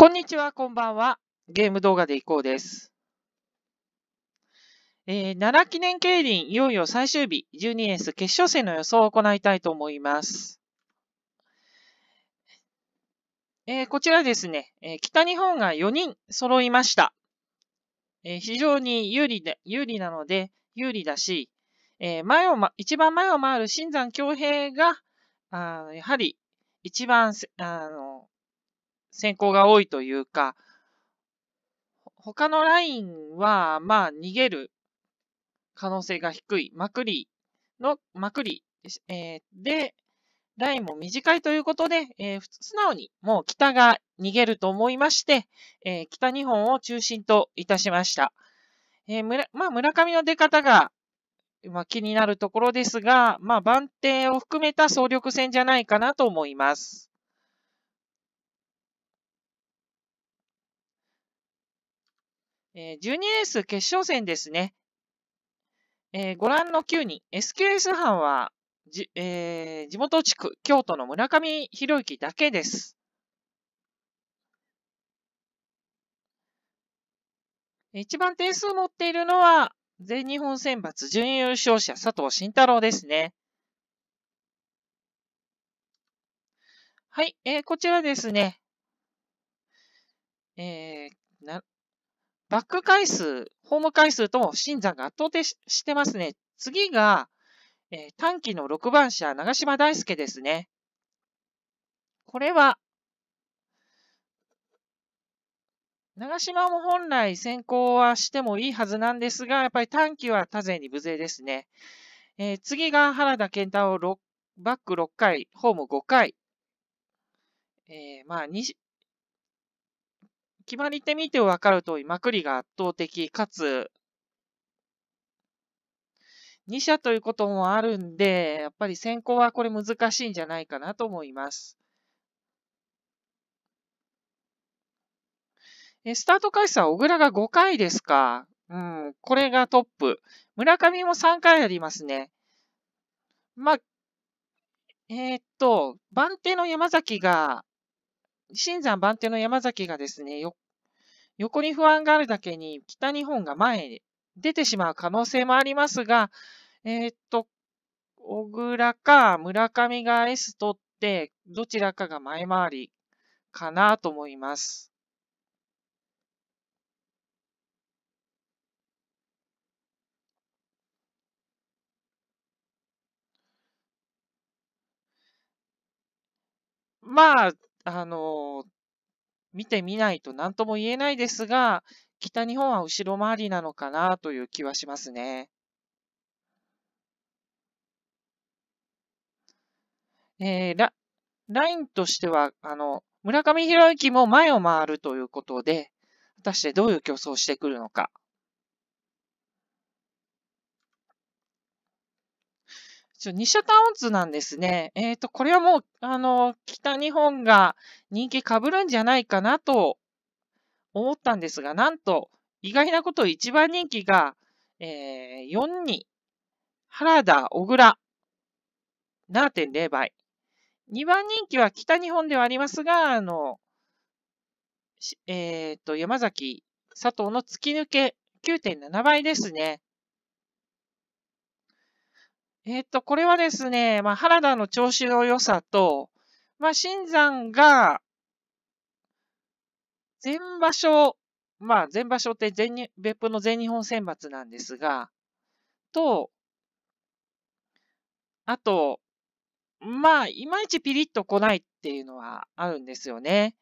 こんにちは、こんばんは。ゲーム動画でいこうです。えー、奈良記念競輪、いよいよ最終日、12エース決勝戦の予想を行いたいと思います。えー、こちらですね、えー、北日本が4人揃いました。え非常に有利で有利なので、有利だし、え前を、ま、一番前を回る新山恭平が、あやはり一番あの先行が多いというか、他のラインは、まあ、逃げる可能性が低い。まくりの、まくり、えー、で、ラインも短いということで、えー、素直にもう北が逃げると思いまして、えー、北日本を中心といたしました。えー、まあ、村上の出方が、まあ、気になるところですが、まあ、番手を含めた総力戦じゃないかなと思います。え12レース決勝戦ですね。えー、ご覧の9人、SQS 班は、じえー、地元地区、京都の村上博之だけです。一番点数を持っているのは、全日本選抜準優勝者佐藤慎太郎ですね。はい、えー、こちらですね。えー、バック回数、ホーム回数とも新山が圧倒してますね。次が、えー、短期の6番車、長島大輔ですね。これは、長島も本来先行はしてもいいはずなんですが、やっぱり短期は多勢に無勢ですね。えー、次が原田健太郎バック6回、ホーム5回。えー、まあ、決まり手見て分かる通り、まくりが圧倒的、かつ、2社ということもあるんで、やっぱり先行はこれ難しいんじゃないかなと思います。えスタート回数は小倉が5回ですか。うん、これがトップ。村上も3回ありますね。まえー、っと、番手の山崎が新山番手の山崎がですね、横に不安があるだけに北日本が前に出てしまう可能性もありますが、えー、っと、小倉か村上が S 取って、どちらかが前回りかなと思います。まあ、あの、見てみないと何とも言えないですが、北日本は後ろ回りなのかなという気はしますね。えー、ララインとしては、あの、村上博之も前を回るということで、果たしてどういう競争をしてくるのか。そう、2社タウンなんですね。えっ、ー、と、これはもう、あの、北日本が人気被るんじゃないかなと思ったんですが、なんと、意外なこと一番人気が、えー、4に、原田、小倉、7.0倍。2番人気は北日本ではありますが、あの、えっ、ー、と、山崎、佐藤の突き抜け、9.7倍ですね。えっ、ー、と、これはですね、まあ、原田の調子の良さと、まあ、新山が、前場所、まあ、前場所って全日、別府の全日本選抜なんですが、と、あと、まあ、いまいちピリッと来ないっていうのはあるんですよね。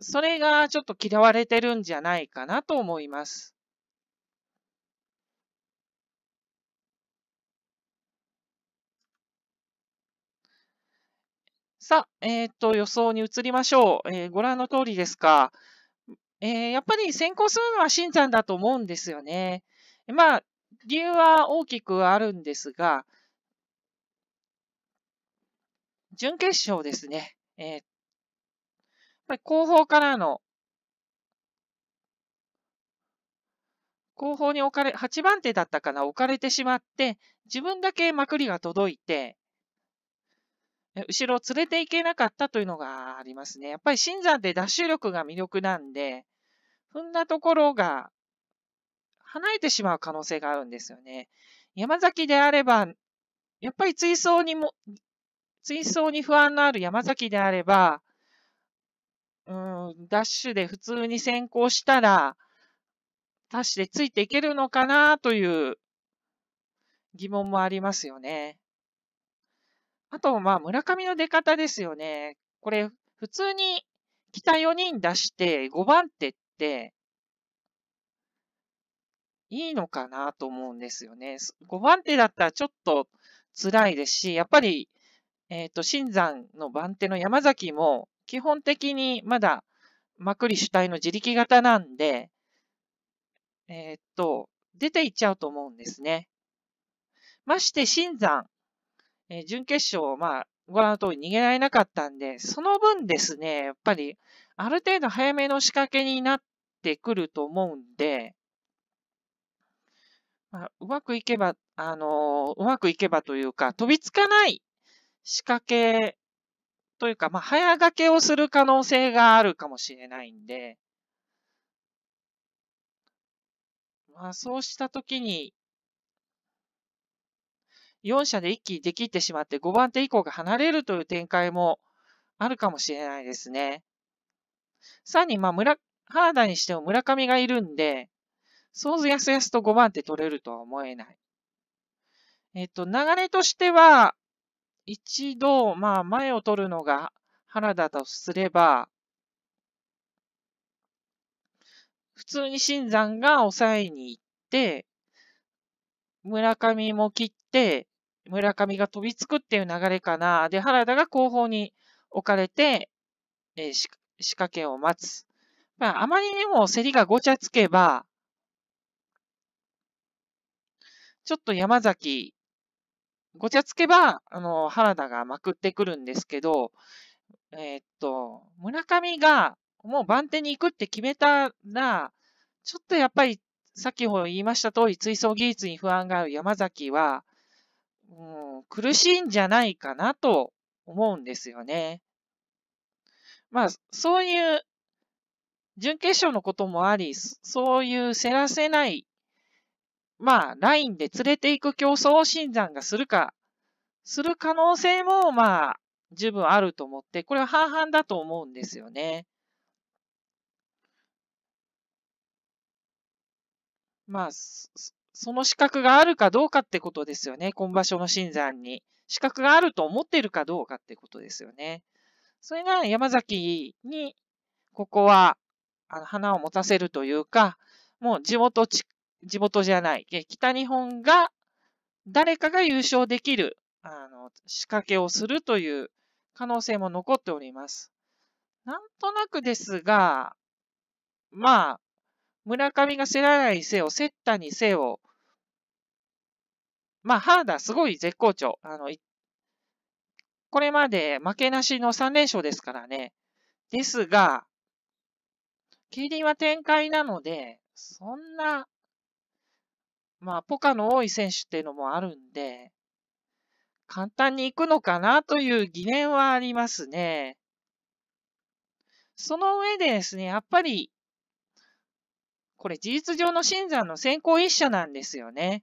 それがちょっと嫌われてるんじゃないかなと思います。さあ、えっ、ー、と、予想に移りましょう。えー、ご覧の通りですか。えー、やっぱり先行するのは新山だと思うんですよね。まあ、理由は大きくあるんですが、準決勝ですね。えー、やっ後方からの、後方に置かれ、8番手だったかな、置かれてしまって、自分だけまくりが届いて、後ろ連れていけなかったというのがありますね。やっぱり新山でシュ力が魅力なんで、踏んだところが離れてしまう可能性があるんですよね。山崎であれば、やっぱり追走にも、追走に不安のある山崎であれば、うん、ダッシュで普通に先行したら、ダッシュでついていけるのかなという疑問もありますよね。あと、まあ、村上の出方ですよね。これ、普通に北4人出して5番手って、いいのかなと思うんですよね。5番手だったらちょっと辛いですし、やっぱり、えっ、ー、と、新山の番手の山崎も、基本的にまだ、まくり主体の自力型なんで、えっ、ー、と、出ていっちゃうと思うんですね。まして、新山、えー、準決勝、まあ、ご覧の通り逃げられなかったんで、その分ですね、やっぱり、ある程度早めの仕掛けになってくると思うんで、まあ、うまくいけば、あのー、うまくいけばというか、飛びつかない仕掛けというか、まあ、早掛けをする可能性があるかもしれないんで、まあ、そうしたときに、4社で一気に出切ってしまって5番手以降が離れるという展開もあるかもしれないですね。さらに、まあ、村、原田にしても村上がいるんで、そうやすやすと5番手取れるとは思えない。えっと、流れとしては、一度、まあ、前を取るのが原田とすれば、普通に新山が抑えに行って、村上も切って、村上が飛びつくっていう流れかな。で、原田が後方に置かれて、えー、仕掛けを待つ。まあ、あまりにも競りがごちゃつけば、ちょっと山崎、ごちゃつけば、あの、原田がまくってくるんですけど、えー、っと、村上がもう番手に行くって決めたら、ちょっとやっぱり、先ほど言いました通り、追走技術に不安がある山崎は、うん、苦しいんじゃないかなと思うんですよね。まあ、そういう準決勝のこともあり、そういうせらせない、まあ、ラインで連れていく競争を新山がするか、する可能性も、まあ、十分あると思って、これは半々だと思うんですよね。まあ、その資格があるかどうかってことですよね。今場所の新山に。資格があると思ってるかどうかってことですよね。それが山崎に、ここは、あの、花を持たせるというか、もう地元地、地元じゃない、北日本が、誰かが優勝できる、あの、仕掛けをするという可能性も残っております。なんとなくですが、まあ、村上がせらないせよ、せったにせよ、まあ、ハーダすごい絶好調。あの、これまで負けなしの3連勝ですからね。ですが、競輪は展開なので、そんな、まあ、ポカの多い選手っていうのもあるんで、簡単に行くのかなという疑念はありますね。その上でですね、やっぱり、これ事実上の新山の先行一社なんですよね。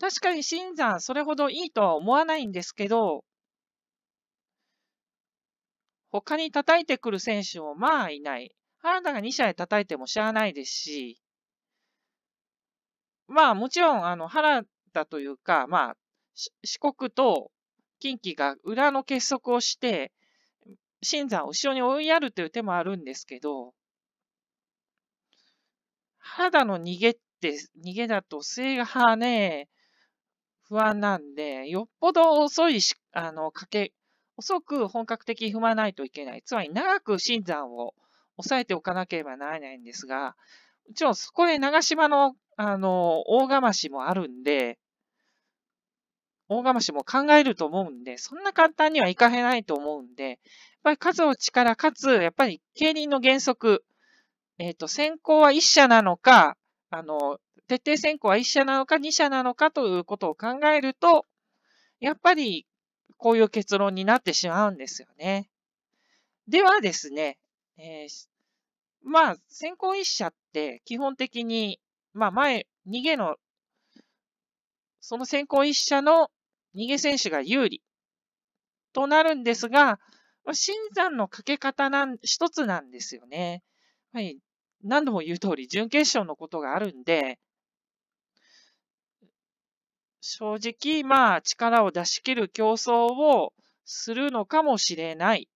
確かに新山、それほどいいとは思わないんですけど、他に叩いてくる選手もまあいない。原田が2試合叩いてもしゃあないですし、まあもちろん、あの、原田というか、まあ、四国と近畿が裏の結束をして、新山を後ろに追いやるという手もあるんですけど、原田の逃げって、逃げだと、末がはね、不安なんで、よっぽど遅いし、あの、かけ、遅く本格的に踏まないといけない。つまり長く新山を抑えておかなければならないんですが、もちろんそこで長島の、あの、大釜しもあるんで、大釜しも考えると思うんで、そんな簡単にはいかへないと思うんで、やっぱり数を力かつ、やっぱり競輪の原則、えっ、ー、と、先行は一社なのか、あの、徹底選考は1社なのか2社なのかということを考えると、やっぱりこういう結論になってしまうんですよね。ではですね、えー、まあ、先行一社って基本的に、まあ前、逃げの、その先行一社の逃げ選手が有利となるんですが、新山のかけ方なん、一つなんですよね。はい。何度も言う通り、準決勝のことがあるんで、正直、まあ、力を出し切る競争をするのかもしれない。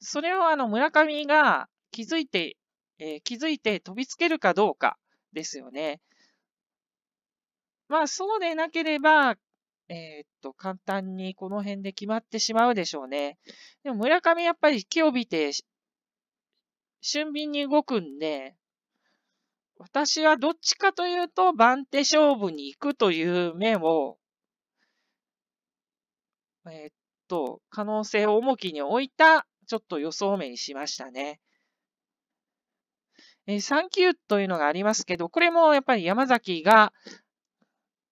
それをあの村上が気づいて、えー、気づいて飛びつけるかどうかですよね。まあ、そうでなければ、えー、っと、簡単にこの辺で決まってしまうでしょうね。でも村上やっぱり木をびて、俊敏に動くんで、私はどっちかというと番手勝負に行くという面を、えー、っと、可能性を重きに置いた、ちょっと予想目にしましたね。えー、3級というのがありますけど、これもやっぱり山崎が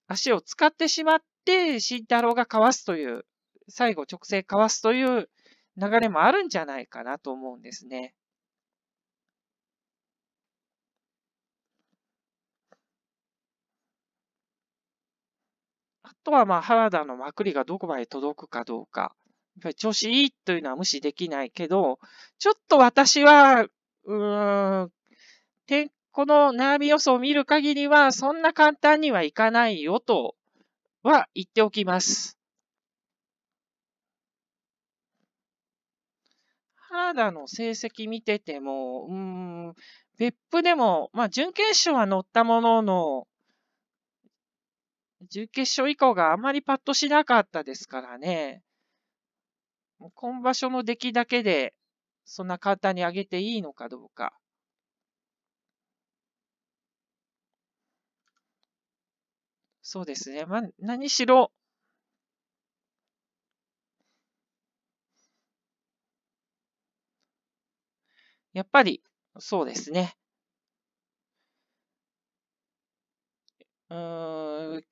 足を使ってしまって、慎太郎がかわすという、最後直線かわすという流れもあるんじゃないかなと思うんですね。あとはまあ原田のまくりがどこまで届くかどうか。やっぱり調子いいというのは無視できないけど、ちょっと私は、うーん、この悩ビ予想を見る限りは、そんな簡単にはいかないよとは言っておきます。原田の成績見てても、うん、別府でも、まあ、準決勝は乗ったものの、準決勝以降があまりパッとしなかったですからね、もう今場所の出来だけで、そんな簡単に上げていいのかどうか。そうですね。まあ、何しろ、やっぱり、そうですね。うーん、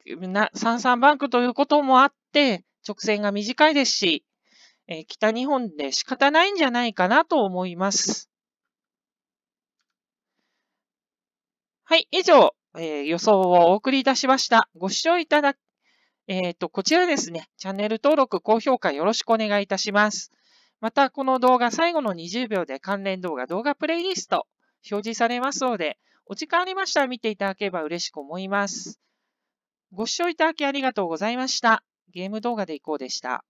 三々バンクということもあって、直線が短いですし、えー、北日本で仕方ないんじゃないかなと思います。はい、以上、えー、予想をお送りいたしました。ご視聴いただき、えっ、ー、と、こちらですね、チャンネル登録、高評価よろしくお願いいたします。また、この動画最後の20秒で関連動画、動画プレイリスト表示されますので、お時間ありましたら見ていただければ嬉しく思います。ご視聴いただきありがとうございました。ゲーム動画でいこうでした。